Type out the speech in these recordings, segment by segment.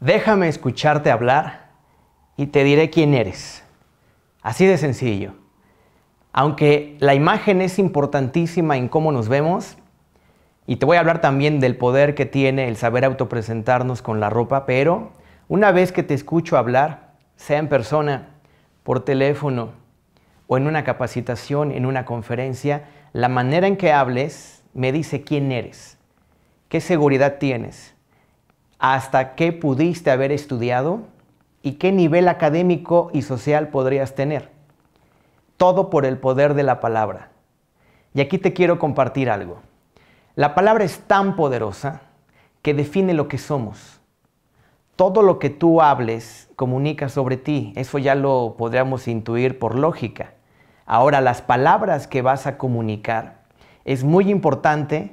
Déjame escucharte hablar y te diré quién eres. Así de sencillo. Aunque la imagen es importantísima en cómo nos vemos, y te voy a hablar también del poder que tiene el saber autopresentarnos con la ropa, pero una vez que te escucho hablar, sea en persona, por teléfono o en una capacitación, en una conferencia, la manera en que hables me dice quién eres, qué seguridad tienes, hasta qué pudiste haber estudiado y qué nivel académico y social podrías tener. Todo por el poder de la palabra. Y aquí te quiero compartir algo. La palabra es tan poderosa que define lo que somos. Todo lo que tú hables comunica sobre ti. Eso ya lo podríamos intuir por lógica. Ahora, las palabras que vas a comunicar, es muy importante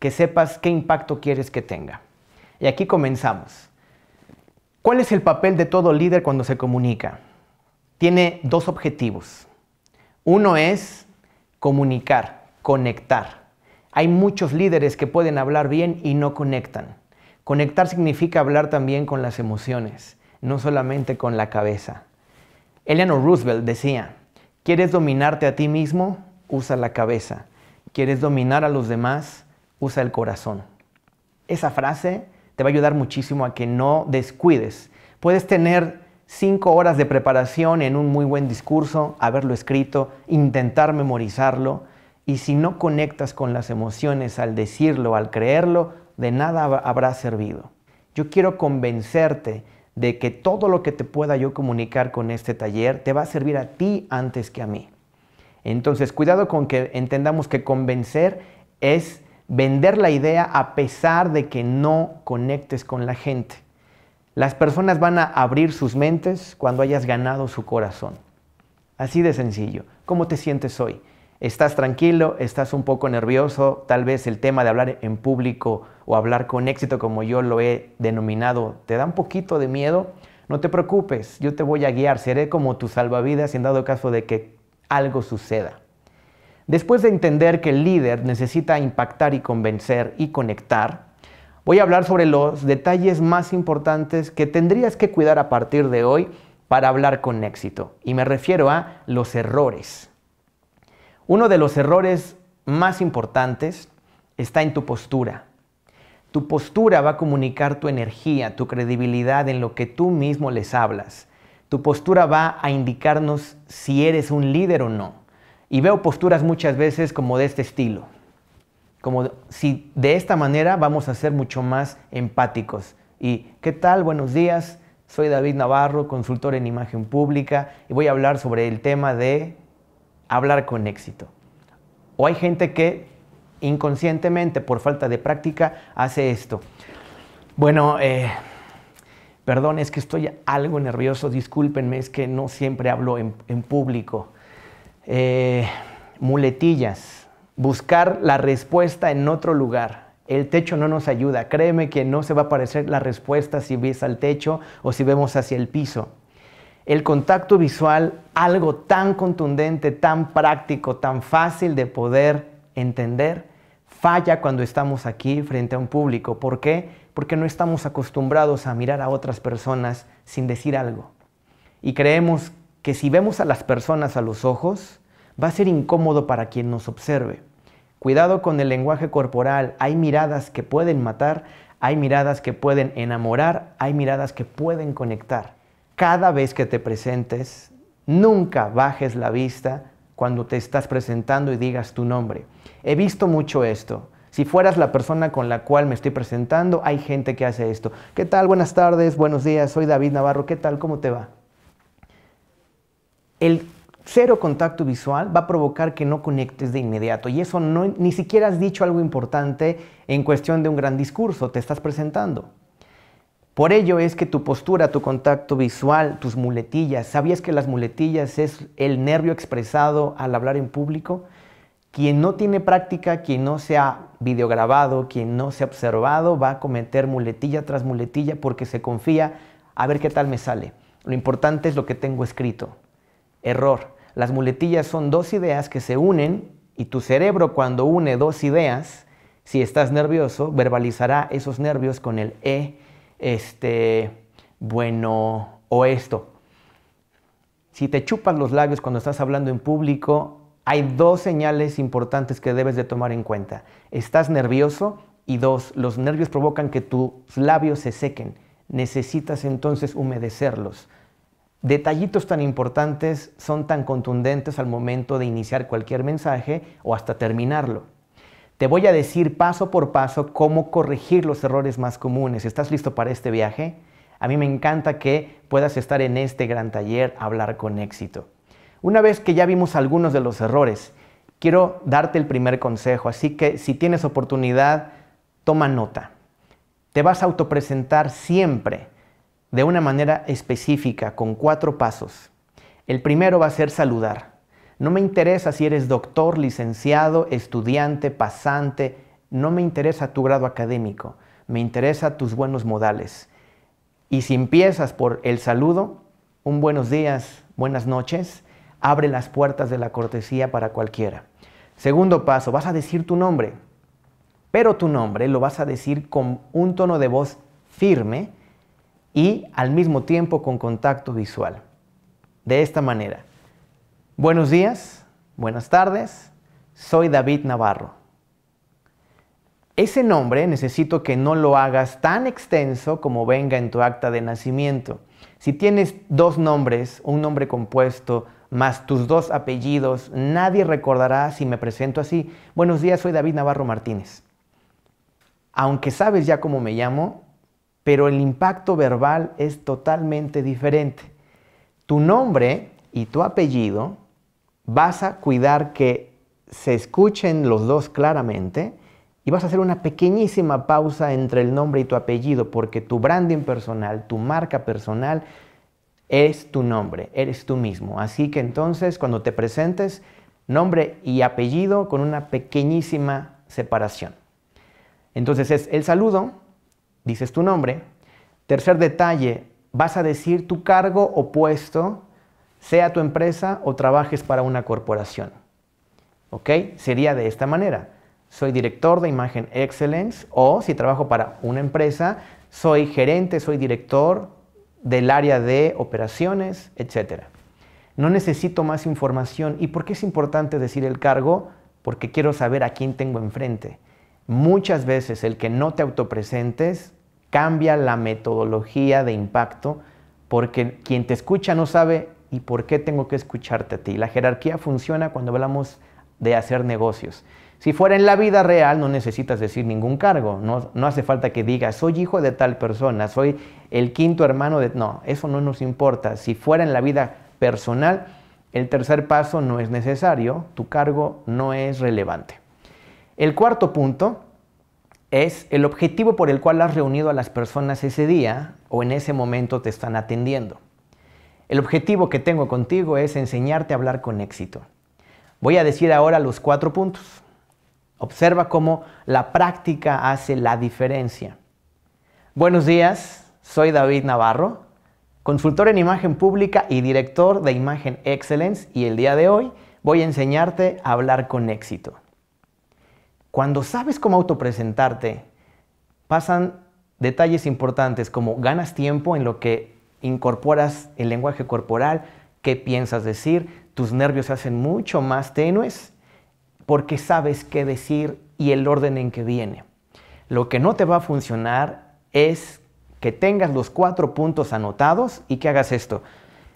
que sepas qué impacto quieres que tenga. Y aquí comenzamos. ¿Cuál es el papel de todo líder cuando se comunica? Tiene dos objetivos. Uno es comunicar, conectar. Hay muchos líderes que pueden hablar bien y no conectan. Conectar significa hablar también con las emociones, no solamente con la cabeza. Eleanor Roosevelt decía, ¿quieres dominarte a ti mismo? Usa la cabeza. ¿Quieres dominar a los demás? Usa el corazón. Esa frase te va a ayudar muchísimo a que no descuides. Puedes tener cinco horas de preparación en un muy buen discurso, haberlo escrito, intentar memorizarlo, y si no conectas con las emociones al decirlo, al creerlo, de nada habrá servido. Yo quiero convencerte de que todo lo que te pueda yo comunicar con este taller te va a servir a ti antes que a mí. Entonces, cuidado con que entendamos que convencer es vender la idea a pesar de que no conectes con la gente. Las personas van a abrir sus mentes cuando hayas ganado su corazón. Así de sencillo. ¿Cómo te sientes hoy? ¿Estás tranquilo? ¿Estás un poco nervioso? Tal vez el tema de hablar en público o hablar con éxito, como yo lo he denominado, te da un poquito de miedo. No te preocupes, yo te voy a guiar, seré como tu salvavidas en dado caso de que algo suceda. Después de entender que el líder necesita impactar y convencer y conectar, voy a hablar sobre los detalles más importantes que tendrías que cuidar a partir de hoy para hablar con éxito. Y me refiero a los errores. Uno de los errores más importantes está en tu postura. Tu postura va a comunicar tu energía, tu credibilidad en lo que tú mismo les hablas. Tu postura va a indicarnos si eres un líder o no. Y veo posturas muchas veces como de este estilo, como si de esta manera vamos a ser mucho más empáticos. ¿Y qué tal? Buenos días, soy David Navarro, consultor en imagen pública, y voy a hablar sobre el tema de hablar con éxito. O hay gente que inconscientemente, por falta de práctica, hace esto. Bueno, eh, perdón, es que estoy algo nervioso, discúlpenme, es que no siempre hablo en público eh, muletillas, buscar la respuesta en otro lugar. El techo no nos ayuda. Créeme que no se va a aparecer la respuesta si ves al techo o si vemos hacia el piso. El contacto visual, algo tan contundente, tan práctico, tan fácil de poder entender, falla cuando estamos aquí frente a un público. ¿Por qué? Porque no estamos acostumbrados a mirar a otras personas sin decir algo. Y creemos que si vemos a las personas a los ojos, va a ser incómodo para quien nos observe. Cuidado con el lenguaje corporal, hay miradas que pueden matar, hay miradas que pueden enamorar, hay miradas que pueden conectar. Cada vez que te presentes, nunca bajes la vista cuando te estás presentando y digas tu nombre. He visto mucho esto. Si fueras la persona con la cual me estoy presentando, hay gente que hace esto. ¿Qué tal? Buenas tardes, buenos días, soy David Navarro. ¿Qué tal? ¿Cómo te va? el cero contacto visual va a provocar que no conectes de inmediato y eso ni siquiera has dicho algo importante en cuestión de un gran discurso, te estás presentando. Por ello es que tu postura, tu contacto visual, tus muletillas, ¿sabías que las muletillas es el nervio expresado al hablar en público? Quien no tiene práctica, quien no se ha videograbado, quien no se ha observado, va a cometer muletilla tras muletilla porque se confía a ver qué tal me sale. Lo importante es lo que tengo escrito. Error. Las muletillas son dos ideas que se unen y tu cerebro cuando une dos ideas, si estás nervioso, verbalizará esos nervios con el e, este, bueno o esto. Si te chupas los labios cuando estás hablando en público, hay dos señales importantes que debes de tomar en cuenta. Estás nervioso y dos, los nervios provocan que tus labios se sequen. Necesitas entonces humedecerlos. Detallitos tan importantes son tan contundentes al momento de iniciar cualquier mensaje o hasta terminarlo. Te voy a decir paso por paso cómo corregir los errores más comunes. ¿Estás listo para este viaje? A mí me encanta que puedas estar en este gran taller, hablar con éxito. Una vez que ya vimos algunos de los errores, quiero darte el primer consejo, así que si tienes oportunidad, toma nota. Te vas a autopresentar siempre de una manera específica, con cuatro pasos. El primero va a ser saludar. No me interesa si eres doctor, licenciado, estudiante, pasante, no me interesa tu grado académico, me interesa tus buenos modales. Y si empiezas por el saludo, un buenos días, buenas noches, abre las puertas de la cortesía para cualquiera. Segundo paso, vas a decir tu nombre, pero tu nombre lo vas a decir con un tono de voz firme, y al mismo tiempo con contacto visual. De esta manera. Buenos días, buenas tardes, soy David Navarro. Ese nombre necesito que no lo hagas tan extenso como venga en tu acta de nacimiento. Si tienes dos nombres, un nombre compuesto más tus dos apellidos, nadie recordará si me presento así. Buenos días, soy David Navarro Martínez. Aunque sabes ya cómo me llamo, pero el impacto verbal es totalmente diferente. Tu nombre y tu apellido vas a cuidar que se escuchen los dos claramente y vas a hacer una pequeñísima pausa entre el nombre y tu apellido porque tu branding personal, tu marca personal, es tu nombre, eres tú mismo. Así que entonces cuando te presentes, nombre y apellido con una pequeñísima separación. Entonces es el saludo, dices tu nombre. Tercer detalle, vas a decir tu cargo o puesto, sea tu empresa o trabajes para una corporación. ¿Ok? Sería de esta manera. Soy director de imagen excellence o si trabajo para una empresa, soy gerente, soy director del área de operaciones, etc. No necesito más información. ¿Y por qué es importante decir el cargo? Porque quiero saber a quién tengo enfrente. Muchas veces el que no te autopresentes Cambia la metodología de impacto porque quien te escucha no sabe y por qué tengo que escucharte a ti. La jerarquía funciona cuando hablamos de hacer negocios. Si fuera en la vida real no necesitas decir ningún cargo, no, hace falta que digas soy hijo de tal persona, soy el quinto hermano de... No, eso no nos importa. Si fuera en la vida personal, el tercer paso no es necesario, tu cargo no es relevante. El cuarto punto es el objetivo por el cual has reunido a las personas ese día o en ese momento te están atendiendo. El objetivo que tengo contigo es enseñarte a hablar con éxito. Voy a decir ahora los cuatro puntos. Observa cómo la práctica hace la diferencia. Buenos días, soy David Navarro, consultor en imagen pública y director de Imagen Excellence y el día de hoy voy a enseñarte a hablar con éxito. Cuando sabes cómo autopresentarte, pasan detalles importantes como ganas tiempo en lo que incorporas el lenguaje corporal, qué piensas decir, tus nervios se hacen mucho más tenues porque sabes qué decir y el orden en que viene. Lo que no te va a funcionar es que tengas los cuatro puntos anotados y que hagas esto.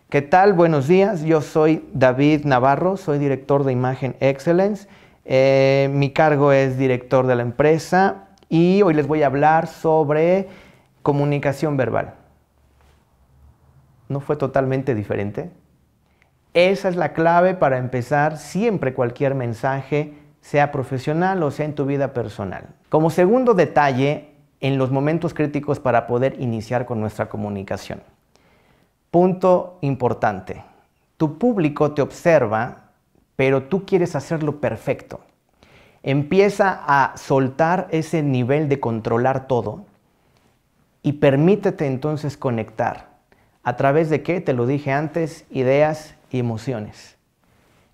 ¿Qué tal? Buenos días. Yo soy David Navarro, soy director de Imagen Excellence eh, mi cargo es director de la empresa y hoy les voy a hablar sobre comunicación verbal. ¿No fue totalmente diferente? Esa es la clave para empezar siempre cualquier mensaje, sea profesional o sea en tu vida personal. Como segundo detalle, en los momentos críticos para poder iniciar con nuestra comunicación. Punto importante. Tu público te observa pero tú quieres hacerlo perfecto. Empieza a soltar ese nivel de controlar todo y permítete entonces conectar. ¿A través de qué? Te lo dije antes, ideas y emociones.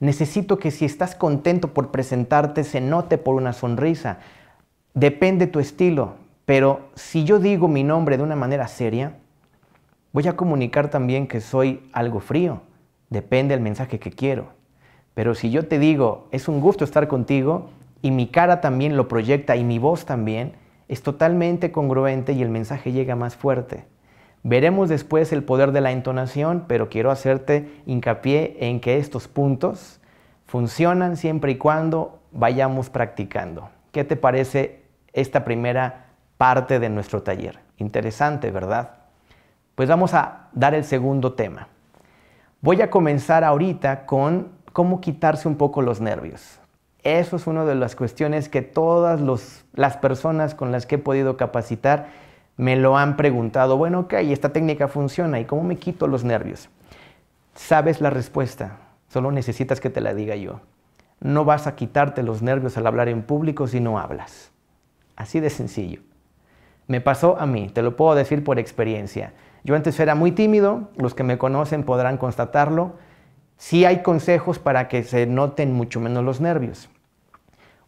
Necesito que si estás contento por presentarte, se note por una sonrisa. Depende tu estilo, pero si yo digo mi nombre de una manera seria, voy a comunicar también que soy algo frío. Depende el mensaje que quiero. Pero si yo te digo, es un gusto estar contigo, y mi cara también lo proyecta y mi voz también, es totalmente congruente y el mensaje llega más fuerte. Veremos después el poder de la entonación, pero quiero hacerte hincapié en que estos puntos funcionan siempre y cuando vayamos practicando. ¿Qué te parece esta primera parte de nuestro taller? Interesante, ¿verdad? Pues vamos a dar el segundo tema. Voy a comenzar ahorita con cómo quitarse un poco los nervios. Eso es una de las cuestiones que todas las personas con las que he podido capacitar me lo han preguntado. Bueno, ok, esta técnica funciona, ¿y cómo me quito los nervios? Sabes la respuesta, solo necesitas que te la diga yo. No vas a quitarte los nervios al hablar en público si no hablas. Así de sencillo. Me pasó a mí, te lo puedo decir por experiencia. Yo antes era muy tímido, los que me conocen podrán constatarlo, Sí hay consejos para que se noten mucho menos los nervios.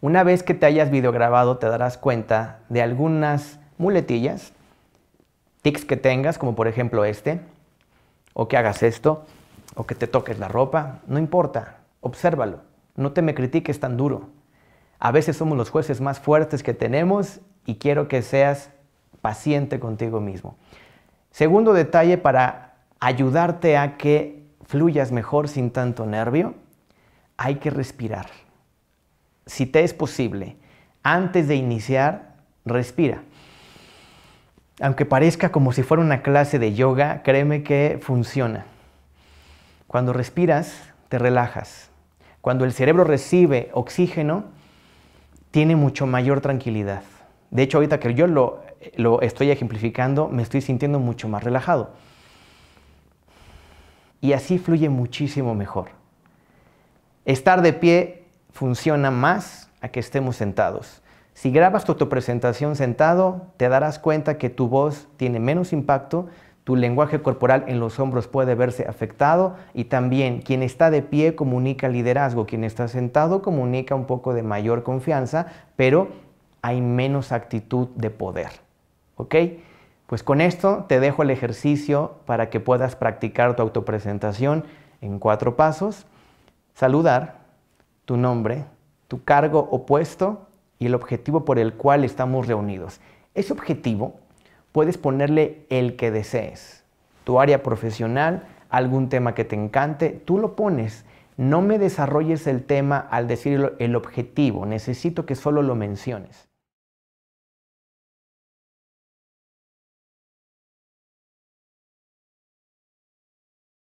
Una vez que te hayas videograbado te darás cuenta de algunas muletillas, tics que tengas, como por ejemplo este, o que hagas esto, o que te toques la ropa, no importa, obsérvalo, no te me critiques tan duro. A veces somos los jueces más fuertes que tenemos y quiero que seas paciente contigo mismo. Segundo detalle para ayudarte a que fluyas mejor sin tanto nervio, hay que respirar. Si te es posible, antes de iniciar, respira. Aunque parezca como si fuera una clase de yoga, créeme que funciona. Cuando respiras, te relajas. Cuando el cerebro recibe oxígeno, tiene mucho mayor tranquilidad. De hecho, ahorita que yo lo, lo estoy ejemplificando, me estoy sintiendo mucho más relajado y así fluye muchísimo mejor. Estar de pie funciona más a que estemos sentados. Si grabas tu, autopresentación presentación sentado, te darás cuenta que tu voz tiene menos impacto, tu lenguaje corporal en los hombros puede verse afectado y también quien está de pie comunica liderazgo, quien está sentado comunica un poco de mayor confianza, pero hay menos actitud de poder. ¿Ok? Pues con esto te dejo el ejercicio para que puedas practicar tu autopresentación en cuatro pasos. Saludar, tu nombre, tu cargo opuesto y el objetivo por el cual estamos reunidos. Ese objetivo puedes ponerle el que desees, tu área profesional, algún tema que te encante, tú lo pones. No me desarrolles el tema al decir el objetivo, necesito que solo lo menciones.